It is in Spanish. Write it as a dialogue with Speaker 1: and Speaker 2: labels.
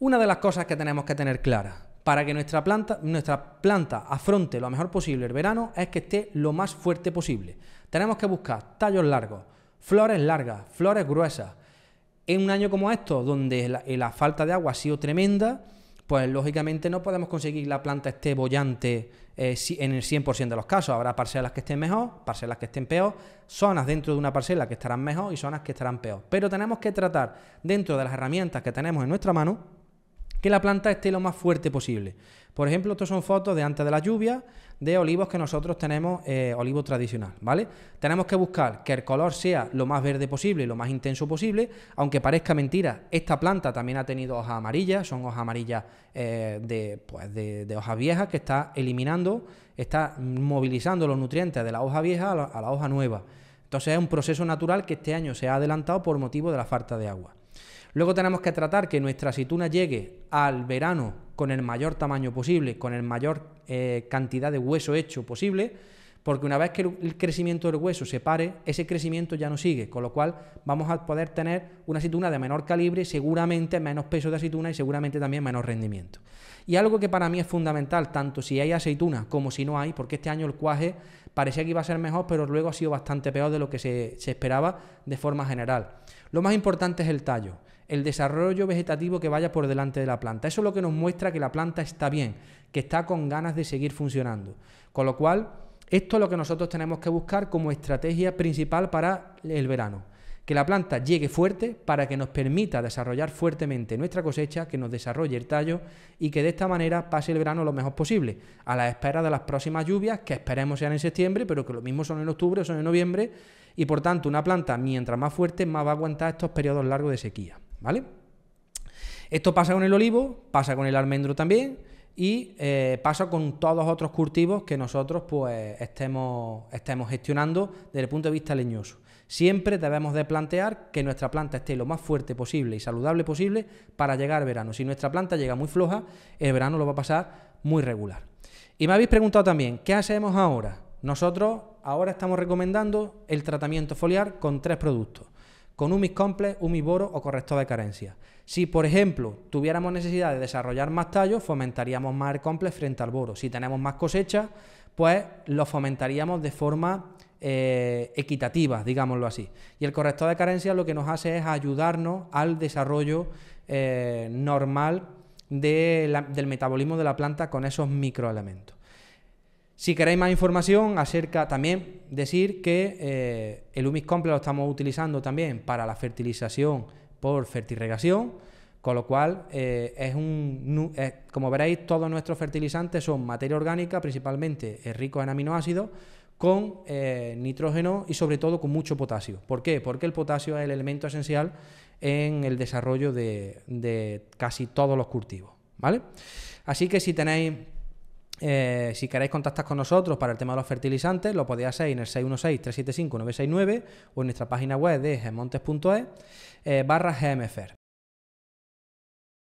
Speaker 1: Una de las cosas que tenemos que tener clara, para que nuestra planta, nuestra planta afronte lo mejor posible el verano es que esté lo más fuerte posible. Tenemos que buscar tallos largos, flores largas, flores gruesas. En un año como esto, donde la, eh, falta de agua ha sido tremenda, pues lógicamente no podemos conseguir que la planta esté bollante eh, en el 100% de los casos. Habrá parcelas que estén mejor, parcelas que estén peor, zonas dentro de una parcela que estarán mejor y zonas que estarán peor. Pero tenemos que tratar dentro de las herramientas que tenemos en nuestra mano que la planta esté lo más fuerte posible. Por ejemplo, estas son fotos de antes de la lluvia, de olivos que nosotros tenemos, olivos eh, olivo tradicional, ¿vale? Tenemos que buscar que el color sea lo más verde posible, lo más intenso posible, aunque parezca mentira, esta planta también ha tenido hojas amarillas, son hojas amarillas eh, pues, de, hojas viejas que está eliminando, está movilizando los nutrientes de la hoja vieja a la hoja nueva. Entonces es un proceso natural que este año se ha adelantado por motivo de la falta de agua. Luego tenemos que tratar que nuestra aceituna llegue al verano con el mayor tamaño posible, con el mayor eh, cantidad de hueso hecho posible porque una vez que el crecimiento del hueso se pare, ese crecimiento ya no sigue, con lo cual vamos a poder tener una aceituna de menor calibre, seguramente menos peso de aceituna y seguramente también menos rendimiento. Y algo que para mí es fundamental, tanto si hay aceituna como si no hay, porque este año el cuaje parecía que iba a ser mejor, pero luego ha sido bastante peor de lo que se, se esperaba de forma general. Lo más importante es el tallo, el desarrollo vegetativo que vaya por delante de la planta. Eso es lo que nos muestra que la planta está bien, que está con ganas de seguir funcionando. Con lo cual, esto es lo que nosotros tenemos que buscar como estrategia principal para el verano. Que la planta llegue fuerte para que nos permita desarrollar fuertemente nuestra cosecha, que nos desarrolle el tallo y que de esta manera pase el verano lo mejor posible, a la espera de las próximas lluvias, que esperemos sean en septiembre, pero que lo mismo son en octubre, son en noviembre, y por tanto una planta mientras más fuerte, más va a aguantar estos periodos largos de sequía. ¿Vale? Esto pasa con el olivo, pasa con el almendro también, y eh, pasa con todos otros cultivos que nosotros pues estemos, estemos gestionando desde el punto de vista leñoso. Siempre debemos de plantear que nuestra planta esté lo más fuerte posible y saludable posible para llegar al verano. Si nuestra planta llega muy floja, el verano lo va a pasar muy regular. Y me habéis preguntado también, ¿qué hacemos ahora? Nosotros ahora estamos recomendando el tratamiento foliar con tres productos con un complex, un boro o corrector de carencia. Si, por ejemplo, tuviéramos necesidad de desarrollar más tallos, fomentaríamos más el complex frente al boro. Si tenemos más cosecha, pues lo fomentaríamos de forma eh, equitativa, digámoslo así. Y el corrector de carencia lo que nos hace es ayudarnos al desarrollo eh, normal del metabolismo de la planta con esos microelementos. Si queréis más información acerca también, decir que eh, el humus complex lo estamos utilizando también para la fertilización por fertilización, con lo cual eh, es un, eh, como veréis, todos nuestros fertilizantes son materia orgánica, principalmente ricos en aminoácidos, con nitrógeno y sobre todo con mucho potasio. ¿Por qué? Porque el potasio es el elemento esencial en el desarrollo de, de casi todos los cultivos, ¿vale? Así que si tenéis eh, si queréis contactar con nosotros para el tema de los fertilizantes, lo podéis hacer en el 616-375-969 o en nuestra página web de gemontes.es eh, barra GMFER.